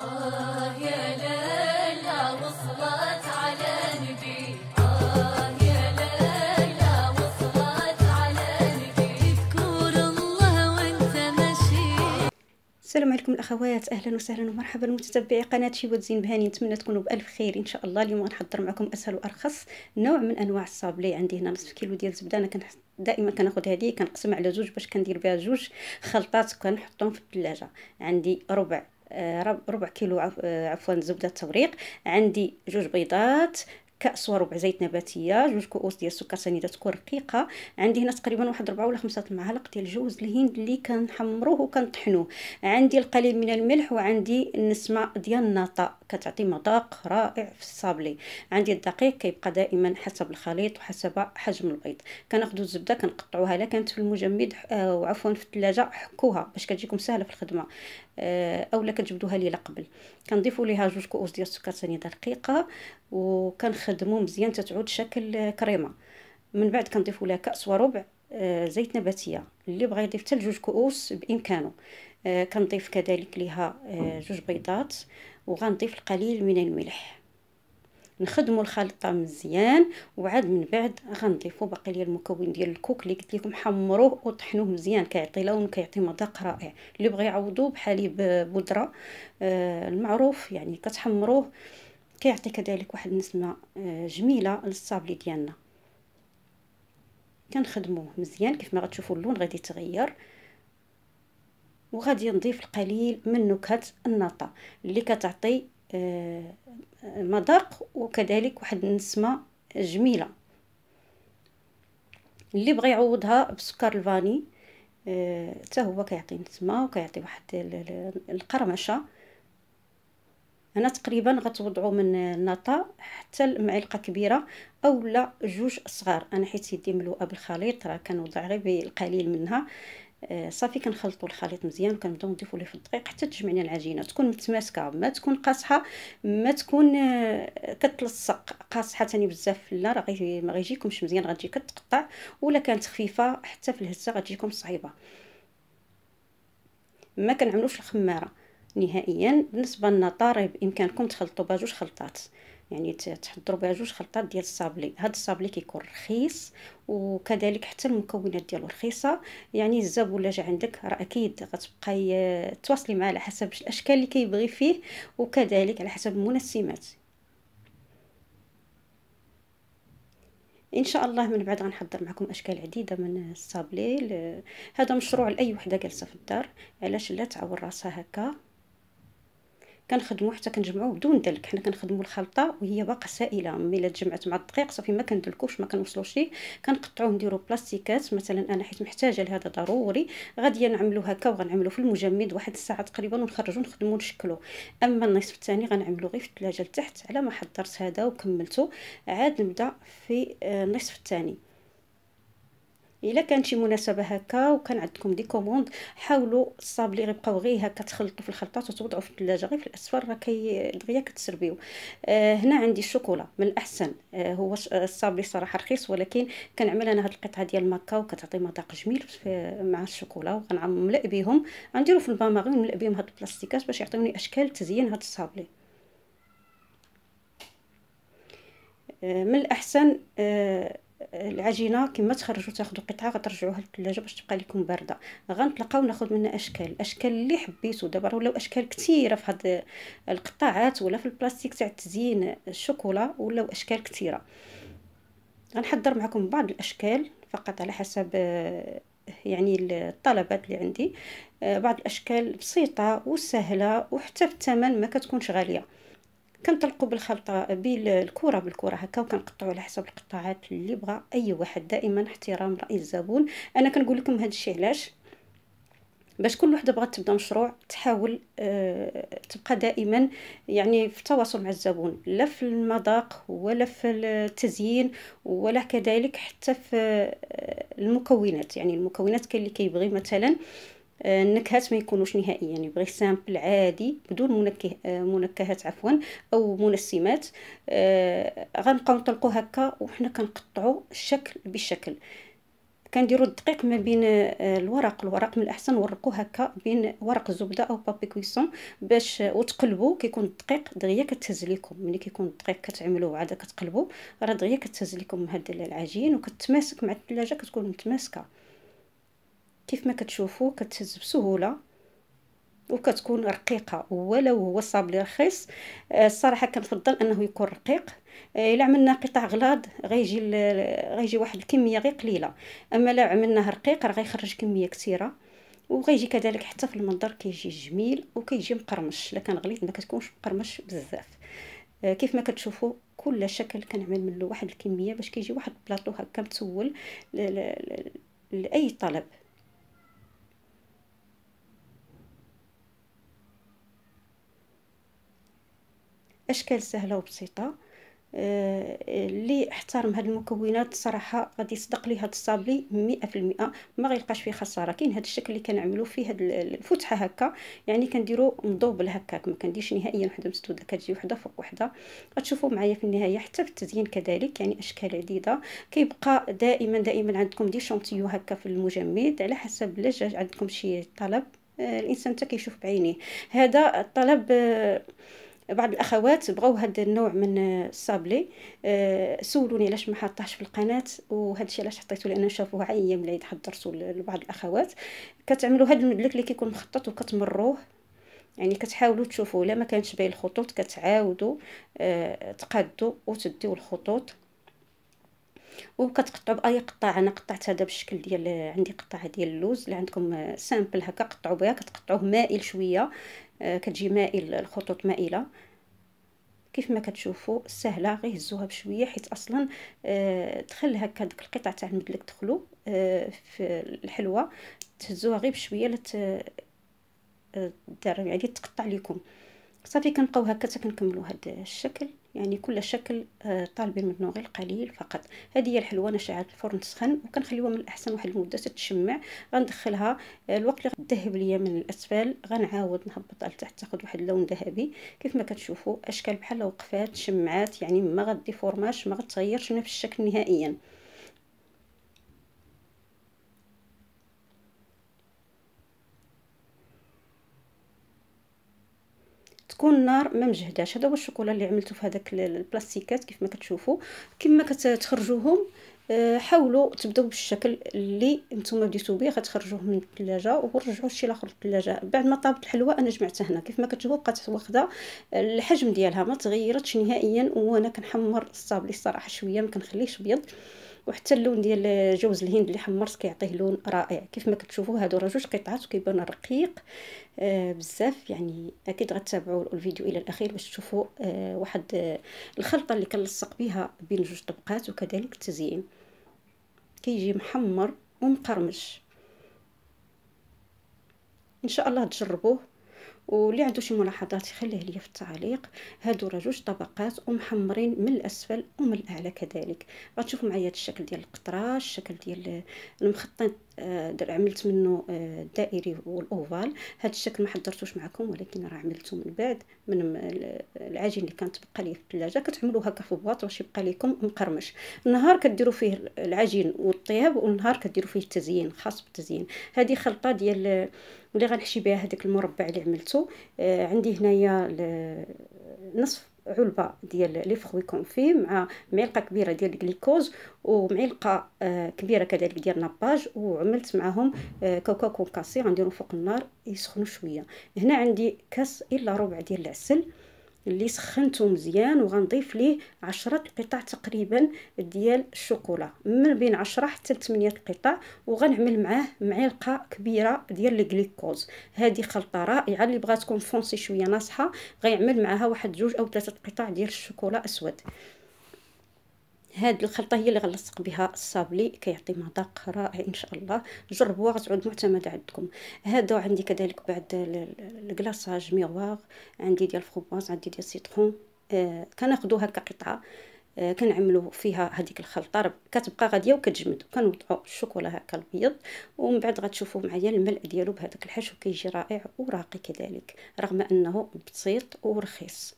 آه وصلت على نبي آه وصلت على نبي الله ماشي السلام عليكم الاخوات اهلا وسهلا ومرحبا متتبعي قناه شيبوت زين بهاني نتمنى تكونوا بالف خير ان شاء الله اليوم غنحضر معكم اسهل وارخص نوع من انواع الصابلي عندي هنا نصف كيلو ديال الزبده انا كنحس دائما كناخذ هذه كنقسم على جوج باش كندير بها جوج خلطات وكنحطهم في الثلاجه عندي ربع آه، ربع كيلو آه، عفوا زبدة تبريق عندي جوج بيضات كاس وربع زيت نباتيه جوج كؤوس ديال السكر سنيده تكون رقيقه عندي هنا تقريبا واحد ربعة ولا خمسة المعالق ديال جوز الهند اللي كنحمروه وكنطحنوه عندي القليل من الملح وعندي النسمه ديال النطا كتعطي مذاق رائع في الصابلي عندي الدقيق كيبقى دائما حسب الخليط وحسب حجم البيض كناخذوا الزبده كنقطعوها الا كانت في المجمد آه، وعفوا في الثلاجه حكوها باش كتجيكم سهله في الخدمه آه، اولا كتجبدوها ليله قبل كنضيفوا ليها جوج كؤوس ديال السكر سنيده رقيقه وكنخدموا مزيان تتعود شكل كريمه من بعد كنضيفوا لها كاس وربع آه، زيت نباتيه اللي بغى يضيف حتى لجوج كؤوس بامكانه كنضيف كذلك ليها جوج بيضات وغنضيف القليل من الملح نخدموا الخلطه مزيان وعاد من بعد غنضيفوا باقي ليا المكون ديال الكوك اللي قلت لكم حمروه وطحنوه مزيان كيعطي لون كيعطي مذاق رائع اللي بغى يعوضوه بحليب بودره آه، المعروف يعني كتحمروه كيعطي كذلك واحد النسمه آه، جميله للصابلي ديالنا كنخدموه مزيان كيف ما غتشوفوا اللون غادي يتغير وغادي نضيف القليل من نكهه النطا اللي كتعطي آه، مذاق وكذلك واحد النسمه جميله اللي بغى يعوضها بسكر الفاني آه، حتى هو كيعطي نسمه وكيعطي واحد القرمشه هنا تقريبا غتوضعوا من النطا حتى المعلقه كبيره اولا جوج صغار انا حيت يدي ملوءه بالخليط راه كنوضع غير بالقليل منها آه، صافي كنخلطوا الخليط مزيان وكنبداو نضيفوا ليه في الدقيق حتى تجمع لنا العجينه تكون متماسكه ما تكون قاصحه ما تكون آه، كتلصق قاصحه ثاني بزاف لا راه غي ما غيجيكمش مزيان غتجي كتقطع ولا كانت خفيفه حتى في الهزه غتجيكم صعيبه ما كنعملوش الخماره نهائيا بالنسبه للنطار بامكانكم تخلطوا بجوج خلطات يعني تحضروا بها جوج خلطات ديال الصابلي هذا الصابلي كيكون رخيص وكذلك حتى المكونات ديالو رخيصه يعني الزاب ولا جا عندك راه اكيد غتبقاي تواصلي معاه على حسب الاشكال اللي كيبغي فيه وكذلك على حسب المنسمات ان شاء الله من بعد غنحضر معكم اشكال عديده من الصابلي هذا مشروع لاي وحده جالسه في الدار علاش لا تعاون راسها هكا كنخدموا حتى كنجمعوه بدون دلك حنا كنخدموا الخلطه وهي باقا سائله الا تجمعت مع الدقيق صافي ما كندلكوش ما كنوصلوش ليه كنقطعوه نديرو بلاستيكات مثلا انا حيت محتاجه لهذا ضروري غادي نعملو هكا وغنعملو في المجمد واحد الساعه تقريبا ونخرجو نخدمو نشكلو اما النصف الثاني غنعملو غير في الثلاجه لتحت على ما حضرت هذا وكملته عاد نبدا في آه، النصف الثاني الا كانت شي مناسبه هكا وكان عندكم دي كوموند حاولوا الصابلي غيبقاو غير هكا تخلطوا في الخلطات وتوضعوا في الثلاجه غير في الاسفل راه كي دغيا كتسربيو آه هنا عندي الشوكولا من الاحسن آه هو آه، الصابلي صراحه رخيص ولكن كنعمل انا هاد القطعه ديال الماكاو كتعطي مذاق جميل مع الشوكولا وغنملأ بهم غنديرو في الباماغي ونملأ بهم هاد البلاستيكات باش يعطيوني اشكال تزيين هاد الصابلي آه من الاحسن آه العجينه كما تخرجوا تاخذوا قطعه غترجعوها للثلاجه باش تبقى لكم بارده غنتلاقاو ناخذ منها اشكال اشكال اللي حبيتو دابا راه ولاو اشكال كثيره في هاد القطاعات ولا في البلاستيك تاع التزيين الشوكولا ولاو اشكال كثيره غنحضر معكم بعض الاشكال فقط على حسب يعني الطلبات اللي عندي بعض الاشكال بسيطه وسهله وحتى في الثمن ما كتكونش غاليه كنطلقوا بالخلطه بالكره بالكره هكا وكنقطعوا على حسب القطاعات اللي بغى اي واحد دائما احترام راي الزبون انا كنقول لكم هذا الشيء علاش باش كل وحده بغات تبدا مشروع تحاول أه تبقى دائما يعني في تواصل مع الزبون لا في المذاق ولا في التزيين ولا كذلك حتى في آه، المكونات يعني المكونات كاين اللي كيبغي مثلا أه آه، النكهات ما يكونوش نهائيا يعني بغي سامبل عادي بدون منكه آه، منكهات عفوا او منسمات آه، غنبقاو نطلقو هكا وحنا كنقطعو الشكل بالشكل كنديروا الدقيق ما بين الورق الورق من الاحسن ورقوه هكا بين ورق الزبده او بابي كويسون باش وتقلبوا كيكون الدقيق دغيا كتهز لكم ملي كيكون الدقيق كتعملوه عاد كتقلبوا راه دغيا كتهز لكم هذا العجين وكتماسك مع الثلاجه كتكون متماسكه كيف ما كتشوفوا كتهز بسهوله وكتكون رقيقه ولو هو صابلي رخيص آه، الصراحه كنفضل انه يكون رقيق آه، الا عملنا قطع غلاض غيجي غيجي واحد الكميه غير قليله اما لو عملناه رقيق راه غيخرج كميه كثيره وغيجي كذلك حتى في المنظر كيجي جميل وكيجي مقرمش الا كان غليظ ما كتكونش مقرمش بزاف آه، كيف ما كتشوفوا كل شكل كنعمل منه واحد الكميه باش كيجي واحد البلاطو هكا متسول لاي طلب اشكال سهله وبسيطه آه، اللي احترم هاد المكونات صراحه غادي يصدق لي هاد الصابلي مئة ما غيلقاش فيه خساره كاين هاد الشكل اللي كنعملو فيه هاد الفتحه هكا يعني كنديرو مضوبل هكاك ما كنديرش نهائيا وحده مسدوده كتجي وحده فوق وحده غتشوفوا معايا في النهايه حتى في التزيين كذلك يعني اشكال عديده كيبقى دائما دائما عندكم دي شونتيو هكا في المجمد على حسب لجاج عندكم شي طلب آه، الانسان حتى كيشوف بعينيه هذا الطلب آه، بعض الاخوات بغاو هذا النوع من الصابلي آه، سولوني علاش ما حطاهش في القناه وهذا الشيء علاش حطيته لان شافوه عيم ملي حضرته لبعض الاخوات كتعملوا هذا المدلك اللي كيكون مخطط وكتمروه يعني كتحاولوا تشوفوا الا ما كانش باين الخطوط كتعاودوا آه، تقادوا وتديوا الخطوط وكتقطعوا باي قطاع انا قطعت هذا بالشكل ديال عندي قطعه ديال اللوز اللي عندكم سامبل هكا قطعوا بها كتقطعوه مائل شويه آه، كتجي مائل الخطوط مائله كيف ما كتشوفوا سهله غير هزوها بشويه حيت اصلا آه، دخل هكا ديك القطع تاع المدلك دخلوا آه، في الحلوه تهزوها غير بشويه لت دار يعني تقطع لكم صافي كنبقاو هكا حتى كنكملوا هذا الشكل يعني كل شكل آه، طالبين منه غير القليل فقط هذه هي الحلوه انا شعلت الفرن تسخن وكنخليوها من الاحسن واحد المده تتشمع غندخلها آه، الوقت اللي غتذهب ليا من الاسفل غنعاود نهبطها لتحت تاخذ واحد اللون ذهبي كيف ما كتشوفوا اشكال بحال وقفات شمعات يعني ما غدي فورماش ما غتغيرش نفس الشكل نهائيا النار ما مجهداش هذا هو الشوكولا اللي عملته في هذاك البلاستيكات كيف ما كتشوفوا كما كتخرجوهم آه، حاولوا تبداو بالشكل اللي نتوما بديتو به غتخرجوه من الثلاجه ورجعوا شي لاخر الثلاجه بعد ما طابت الحلوى انا جمعتها هنا كيف ما كتشوفوا بقات واخده آه، الحجم ديالها ما تغيرتش نهائيا وانا كنحمر الصابلي الصراحه شويه ما كنخليهش ابيض وحتى اللون ديال جوز الهند اللي حمرت كيعطيه لون رائع كيف ما كتشوفوا هادو راه جوج قطعات وكيبان رقيق آه بزاف يعني اكيد غتتابعوا الفيديو الى الاخير باش تشوفوا آه واحد آه الخلطه اللي كنلصق بها بين جوج طبقات وكذلك التزيين كيجي محمر ومقرمش ان شاء الله تجربوه واللي عنده شي ملاحظات يخليه لي في التعليق هادو راه جوج طبقات ومحمرين من الاسفل ومن الاعلى كذلك غتشوفوا معايا هذا الشكل ديال القطره الشكل ديال المخطط آه، عملت منه آه، الدائري والاوفال هذا الشكل ما حضرتوش معكم ولكن راه عملته من بعد من العجين اللي كانت بقى ليه في الثلاجه كتعملوه هكا في بواط باش يبقى لكم مقرمش النهار كديروا فيه العجين والطياب والنهار كديروا فيه التزيين خاص بالتزيين هذه خلطه ديال اللي غنحشي بها هذاك المربع اللي عملته آه عندي هنايا نصف علبه ديال لي فخوي كونفي مع معلقه كبيره ديال الجليكوز ومعلقه آه كبيره كذلك ديال ناباج وعملت معهم آه كوكا كونكاسي غنديرو فوق النار يسخنوا شويه هنا عندي كاس الا ربع ديال العسل اللي سخنته مزيان وغنضيف ليه عشرة قطع تقريبا ديال الشوكولا من بين عشرة حتى لثمانية قطع وغنعمل معاه معلقه كبيره ديال الجليكوز هذه خلطه رائعه اللي بغاتكم تكون فونسي شويه ناصحه غيعمل معاها واحد جوج او ثلاثه قطع ديال الشوكولا اسود هاد الخلطه هي اللي غنلصق بها الصابلي كيعطي مذاق رائع ان شاء الله جربوها غتعود معتمده عندكم هادو عندي كذلك بعد الكلاصاج ميغوار عندي ديال الفروماج عندي ديال السيترون آه كناخذو هكا قطعه آه كنعملو فيها هذيك الخلطه كتبقى غاديه وكتجمد كنوضعو الشوكولا هكا البيض ومن بعد غتشوفوا معايا الملء ديالو بهذاك الحشو كيجي رائع وراقي كذلك رغم انه بسيط ورخيص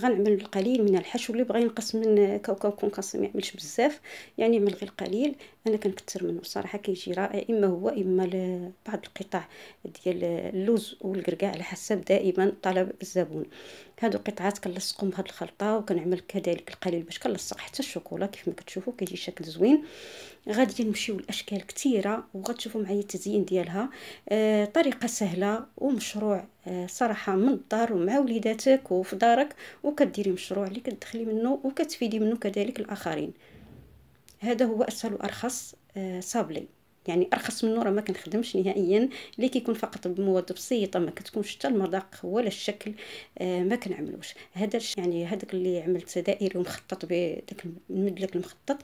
غنعمل القليل من الحشو اللي بغى ينقص من كاوكاو كون كنصم يعملش بزاف يعني غير القليل انا كنكثر منه الصراحه كيجي رائع اما هو اما بعض القطع ديال اللوز والكركاع على حسب دائما طلب الزبون هادو قطعات كنلصقهم بهاد الخلطه وكنعمل كذلك القليل باش كنلصق حتى الشوكولا كيف ما كتشوفوا كيجي شكل زوين غادي نمشيو لاشكال كثيره وغتشوفوا معايا التزيين ديالها آه طريقه سهله ومشروع آه صراحه من الدار ومع وليداتك وفي دارك وكديري مشروع اللي كتدخلي منه وكتفيدي منه كذلك الاخرين هذا هو اسهل وارخص آه، صابلي يعني ارخص من نورا ما كنخدمش نهائيا اللي كيكون فقط بمواد بسيطه ما كتكونش حتى المذاق ولا الشكل آه، ما كنعملوش هذا يعني هذاك اللي عملت دائري ومخطط بداك المدلك المخطط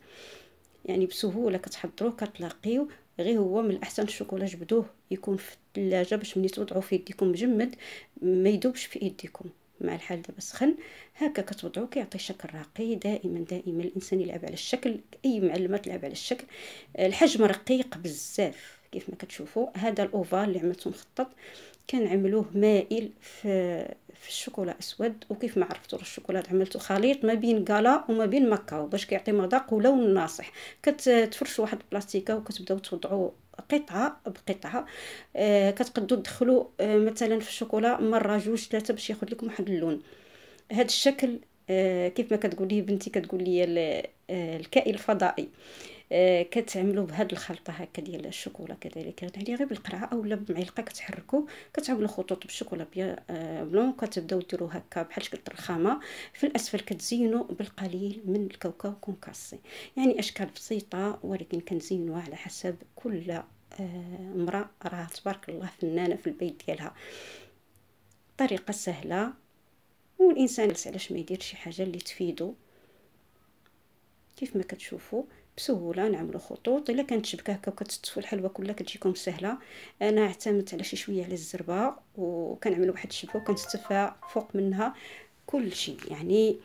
يعني بسهوله كتحضروه كتلاقيو غير هو من الاحسن الشوكولا جبدوه يكون في الثلاجه باش ملي توضعوا في يديكم مجمد ما يذوبش في يديكم مع الحال دابا سخن هكا كتوضعو كيعطي شكل راقي دائما دائما الانسان يلعب على الشكل اي معلمه تلعب على الشكل الحجم رقيق بزاف كيف ما كتشوفوا هذا الاوفال اللي عملته مخطط كنعملوه مائل في في الشوكولا اسود وكيف ما عرفتوا الشوكولات عملته خليط ما بين كالا وما بين مكاو باش كيعطي مذاق ولون ناصح كتفرشوا واحد البلاستيكه وكتبداو توضعوا قطعه بقطعه آه كتقدروا تدخلوا آه مثلا في الشوكولا مره جوج ثلاثه باش ياخذ لكم واحد اللون هذا الشكل آه كيف ما كتقولي بنتي كتقول لي آه، الكائن الفضائي آه، كتعملوا بهاد الخلطه هكا ديال الشوكولا كذلك يعني غير بالقرعه اولا بمعلقه كتحركوا كتعملوا خطوط بالشوكولا آه، بلون كتبداو ديروا هكا بحال شكل الرخامه في الاسفل كتزينوا بالقليل من الكاوكاو كونكاسي يعني اشكال بسيطه ولكن كنزينوها على حسب كل آه، امراه راها تبارك الله فنانه في البيت ديالها طريقه سهله والانسان علاش ما يدير شي حاجه اللي تفيدو كيف ما كتشوفوا بسهوله نعملو خطوط الا كانت شبكه هكا وكتستفو الحلوه كلها كتجيكم سهله انا اعتمدت على شي شويه على الزربه وكنعمل واحد الشبكه وكنستفها فوق منها كل شيء يعني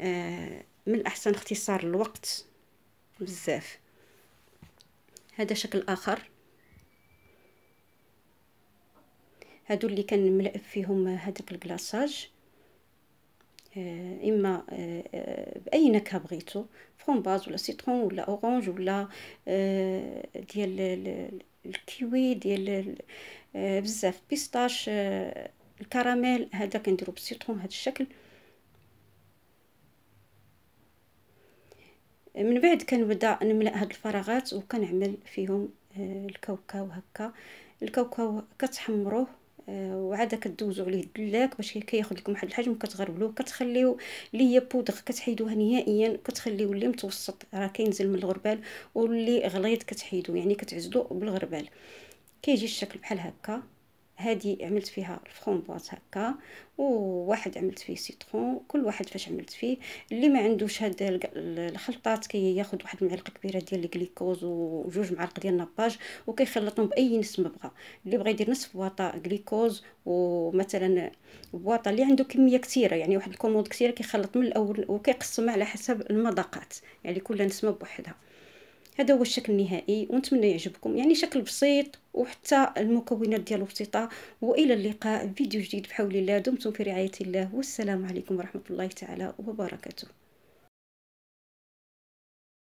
آه من الاحسن اختصار الوقت بزاف هذا شكل اخر هادو اللي كنملأ فيهم هذاك الكلاصاج آه، اما آه، آه، باي نكهه بغيتو فرومباز ولا سيترون ولا اورانج ولا ديال الكيوي ديال بزاف بيستاش الكراميل هذا كنديرو بالسيترون هذا الشكل من بعد كنبدا نملا هاد الفراغات وكنعمل فيهم الكاوكاو هكا الكاوكاو كتحمروه آه، وعاد كدوزو عليه الدلاك باش كياخذ لكم واحد الحجم كتغربلوه كتخليو لي بودغ كتحيدوها نهائيا كتخليو اللي متوسط راه كينزل من الغربال واللي غليظ كتحيدو يعني كتعزلو بالغربال كيجي الشكل بحال هكا هذه عملت فيها الفرومبواز هكا وواحد عملت فيه سيترون كل واحد فاش عملت فيه اللي ما عندوش هاد الخلطات كياخد ياخد واحد المعلقه كبيره ديال الجليكوز وجوج معالق ديال الناباج وكيخلطهم باي نسم بغا اللي بغى يدير نصف بواطه جليكوز ومثلا بواطه اللي عنده كميه كثيره يعني واحد الكومود كثيره كيخلط من الاول وكيقسمها على حسب المذاقات يعني كل نسمه بوحدها هذا هو الشكل النهائي ونتمنى يعجبكم يعني شكل بسيط وحتى المكونات ديالو بسيطه والى اللقاء فيديو جديد بحول الله دمتم في رعايه الله والسلام عليكم ورحمه الله تعالى وبركاته